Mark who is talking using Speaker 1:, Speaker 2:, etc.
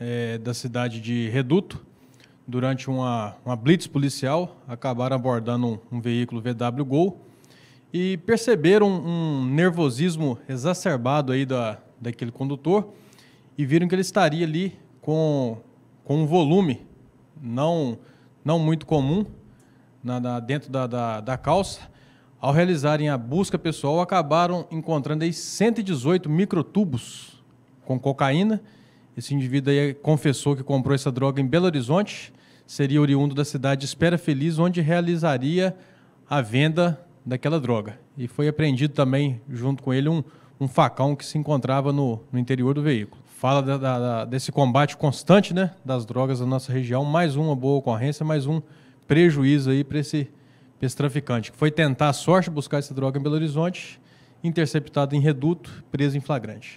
Speaker 1: é, da cidade de Reduto, durante uma, uma blitz policial, acabaram abordando um, um veículo VW Gol e perceberam um nervosismo exacerbado aí da, daquele condutor e viram que ele estaria ali com, com um volume não, não muito comum na, na dentro da, da, da, calça. Ao realizarem a busca pessoal, acabaram encontrando aí 118 microtubos com cocaína esse indivíduo aí confessou que comprou essa droga em Belo Horizonte, seria oriundo da cidade Espera Feliz, onde realizaria a venda daquela droga. E foi apreendido também, junto com ele, um, um facão que se encontrava no, no interior do veículo. Fala da, da, desse combate constante né, das drogas na nossa região. Mais uma boa ocorrência, mais um prejuízo aí para esse, esse traficante, que foi tentar a sorte buscar essa droga em Belo Horizonte, interceptado em reduto, preso em flagrante.